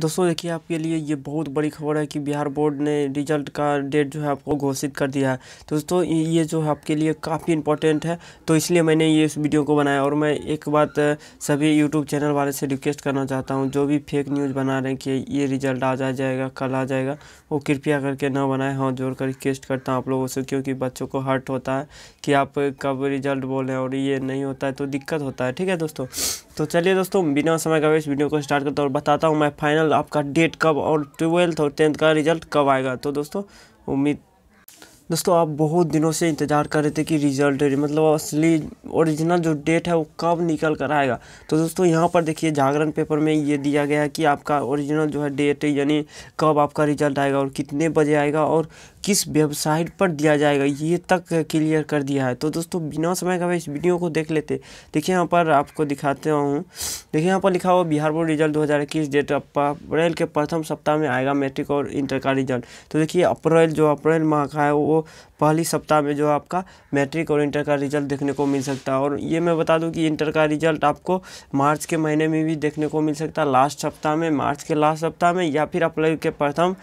दोस्तों देखिए आपके लिए ये बहुत बड़ी खबर है कि बिहार बोर्ड ने रिजल्ट का डेट जो है आपको घोषित कर दिया है दोस्तों ये जो है आपके लिए काफ़ी इंपॉर्टेंट है तो इसलिए मैंने ये इस वीडियो को बनाया और मैं एक बात सभी यूट्यूब चैनल वाले से रिक्वेस्ट करना चाहता हूँ जो भी फेक न्यूज़ बना रहे हैं कि ये रिजल्ट आ आ जाएगा कल आ जाएगा वो कृपया करके ना बनाए हाँ जोड़ कर रिक्वेस्ट करता हूँ आप लोगों से क्योंकि बच्चों को हर्ट होता है कि आप कब रिजल्ट बोल रहे हैं और ये नहीं होता है तो दिक्कत होता है ठीक है दोस्तों तो चलिए दोस्तों बिना समय का वेस्ट वीडियो को स्टार्ट करता हूँ और बताता हूँ मैं फाइनल आपका डेट कब और ट्वेल्थ और टेंथ का रिजल्ट कब आएगा तो दोस्तों उम्मीद दोस्तों आप बहुत दिनों से इंतज़ार कर रहे थे कि रिज़ल्ट मतलब असली ओरिजिनल जो डेट है वो कब निकल कर आएगा तो दोस्तों यहाँ पर देखिए जागरण पेपर में ये दिया गया है कि आपका ओरिजिनल जो है डेट यानी कब आपका रिज़ल्ट आएगा और कितने बजे आएगा और किस वेबसाइट पर दिया जाएगा ये तक क्लियर कर दिया है तो दोस्तों बिना समय का इस वीडियो को देख लेते देखिए यहाँ पर आपको दिखाते हूँ देखिए यहाँ पर लिखा हुआ बिहार बोर्ड रिजल्ट दो डेट अप्रैल के प्रथम सप्ताह में आएगा मैट्रिक और इंटर का रिजल्ट तो देखिए अप्रैल जो अप्रैल माह का है वो पहली सप्ताह में जो आपका मैट्रिक और इंटर का रिजल्ट देखने को मिल सकता है और ये मैं बता दूं कि इंटर का रिजल्ट आपको मार्च के महीने में भी देखने को मिल सकता है लास्ट सप्ताह में मार्च के लास्ट सप्ताह में या फिर अप्रैल के प्रथम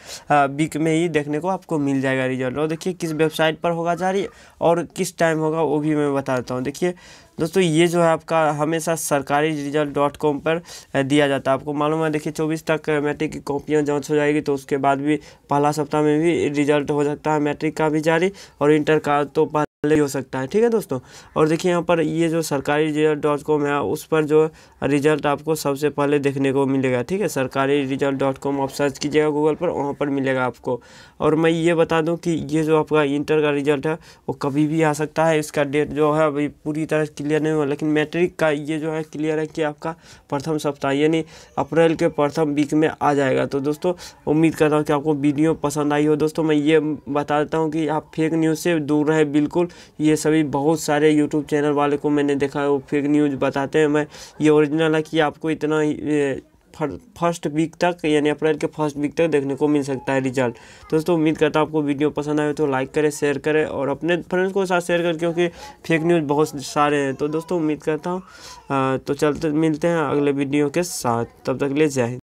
वीक में ही देखने को आपको मिल जाएगा रिजल्ट और देखिए किस वेबसाइट पर होगा जारी और किस टाइम होगा वो भी मैं बता देता हूँ देखिए दोस्तों ये जो है आपका हमेशा सरकारी रिजल्ट डॉट कॉम पर दिया जाता है आपको मालूम है देखिए चौबीस तक मैट्रिक की कॉपियाँ जाँच हो जाएगी तो उसके बाद भी पहला सप्ताह में भी रिजल्ट हो सकता है मैट्रिक का भी जारी और इंटर का तो हो सकता है ठीक है दोस्तों और देखिए यहाँ पर ये जो सरकारी रिजल्ट डॉट कॉम है उस पर जो रिजल्ट आपको सबसे पहले देखने को मिलेगा ठीक है सरकारी रिजल्ट डॉट कॉम आप सर्च कीजिएगा गूगल पर वहाँ पर मिलेगा आपको और मैं ये बता दूँ कि ये जो आपका इंटर का रिजल्ट है वो कभी भी आ सकता है इसका डेट जो है अभी पूरी तरह क्लियर नहीं हुआ लेकिन मैट्रिक का ये जो है क्लियर है कि आपका प्रथम सप्ताह यानी अप्रैल के प्रथम वीक में आ जाएगा तो दोस्तों उम्मीद करता हूँ कि आपको वीडियो पसंद आई हो दोस्तों मैं ये बता देता हूँ कि आप फेक न्यूज़ से दूर रहे बिल्कुल बिल्कुल ये सभी बहुत सारे यूट्यूब चैनल वाले को मैंने देखा है वो फेक न्यूज़ बताते हैं मैं ये ओरिजिनल है कि आपको इतना फर्स्ट वीक तक यानी अप्रैल के फर्स्ट वीक तक देखने को मिल सकता है रिजल्ट दोस्तों उम्मीद करता हूँ आपको वीडियो पसंद आए तो लाइक करें शेयर करें और अपने फ्रेंड्स को साथ शेयर करें क्योंकि फेक न्यूज़ बहुत सारे हैं तो दोस्तों उम्मीद करता हूँ तो चलते मिलते हैं अगले वीडियो के साथ तब तक ले जाए